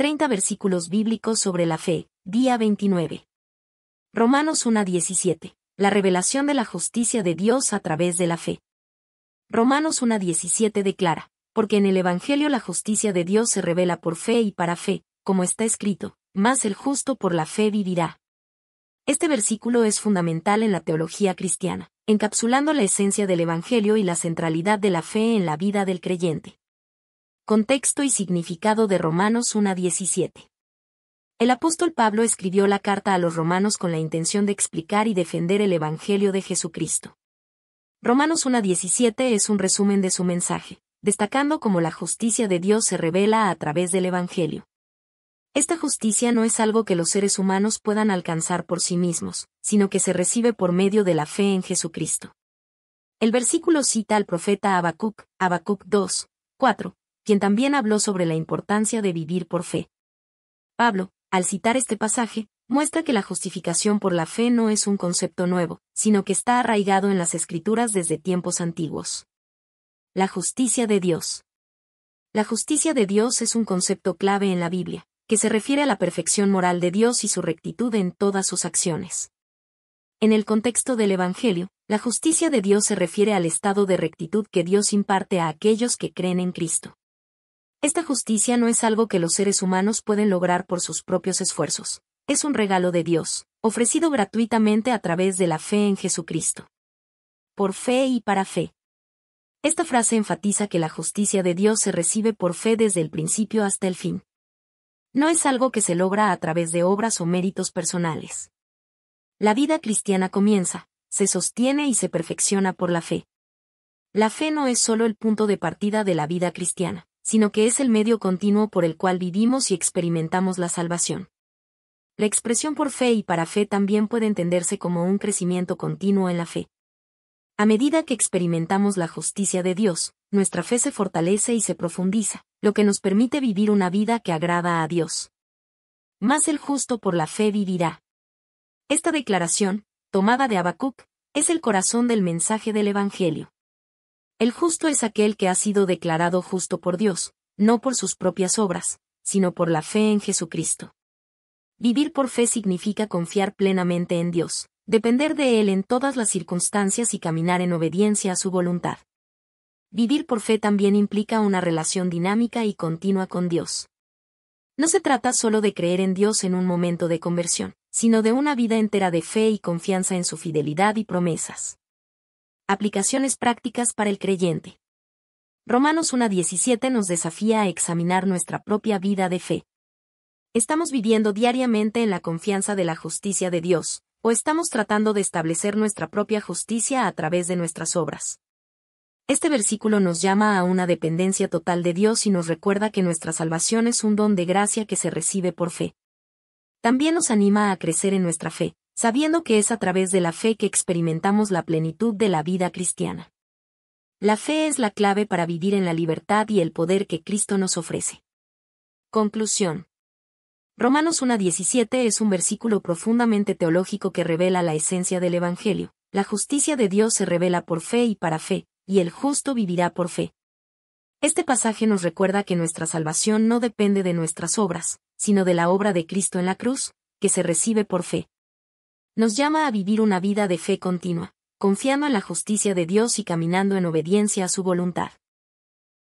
30 versículos bíblicos sobre la fe, día 29. Romanos 1.17. La revelación de la justicia de Dios a través de la fe. Romanos 1.17 declara, porque en el Evangelio la justicia de Dios se revela por fe y para fe, como está escrito, más el justo por la fe vivirá. Este versículo es fundamental en la teología cristiana, encapsulando la esencia del Evangelio y la centralidad de la fe en la vida del creyente. Contexto y significado de Romanos 1.17. El apóstol Pablo escribió la carta a los romanos con la intención de explicar y defender el Evangelio de Jesucristo. Romanos 1.17 es un resumen de su mensaje, destacando cómo la justicia de Dios se revela a través del Evangelio. Esta justicia no es algo que los seres humanos puedan alcanzar por sí mismos, sino que se recibe por medio de la fe en Jesucristo. El versículo cita al profeta Habacuc, Habacuc 2, quien también habló sobre la importancia de vivir por fe. Pablo, al citar este pasaje, muestra que la justificación por la fe no es un concepto nuevo, sino que está arraigado en las escrituras desde tiempos antiguos. La justicia de Dios. La justicia de Dios es un concepto clave en la Biblia, que se refiere a la perfección moral de Dios y su rectitud en todas sus acciones. En el contexto del Evangelio, la justicia de Dios se refiere al estado de rectitud que Dios imparte a aquellos que creen en Cristo. Esta justicia no es algo que los seres humanos pueden lograr por sus propios esfuerzos. Es un regalo de Dios, ofrecido gratuitamente a través de la fe en Jesucristo. Por fe y para fe. Esta frase enfatiza que la justicia de Dios se recibe por fe desde el principio hasta el fin. No es algo que se logra a través de obras o méritos personales. La vida cristiana comienza, se sostiene y se perfecciona por la fe. La fe no es solo el punto de partida de la vida cristiana sino que es el medio continuo por el cual vivimos y experimentamos la salvación. La expresión por fe y para fe también puede entenderse como un crecimiento continuo en la fe. A medida que experimentamos la justicia de Dios, nuestra fe se fortalece y se profundiza, lo que nos permite vivir una vida que agrada a Dios. Más el justo por la fe vivirá. Esta declaración, tomada de Habacuc, es el corazón del mensaje del Evangelio. El justo es aquel que ha sido declarado justo por Dios, no por sus propias obras, sino por la fe en Jesucristo. Vivir por fe significa confiar plenamente en Dios, depender de Él en todas las circunstancias y caminar en obediencia a su voluntad. Vivir por fe también implica una relación dinámica y continua con Dios. No se trata solo de creer en Dios en un momento de conversión, sino de una vida entera de fe y confianza en su fidelidad y promesas. Aplicaciones prácticas para el creyente. Romanos 1.17 nos desafía a examinar nuestra propia vida de fe. ¿Estamos viviendo diariamente en la confianza de la justicia de Dios, o estamos tratando de establecer nuestra propia justicia a través de nuestras obras? Este versículo nos llama a una dependencia total de Dios y nos recuerda que nuestra salvación es un don de gracia que se recibe por fe. También nos anima a crecer en nuestra fe, sabiendo que es a través de la fe que experimentamos la plenitud de la vida cristiana. La fe es la clave para vivir en la libertad y el poder que Cristo nos ofrece. Conclusión. Romanos 1.17 es un versículo profundamente teológico que revela la esencia del Evangelio. La justicia de Dios se revela por fe y para fe, y el justo vivirá por fe. Este pasaje nos recuerda que nuestra salvación no depende de nuestras obras, sino de la obra de Cristo en la cruz, que se recibe por fe nos llama a vivir una vida de fe continua, confiando en la justicia de Dios y caminando en obediencia a su voluntad.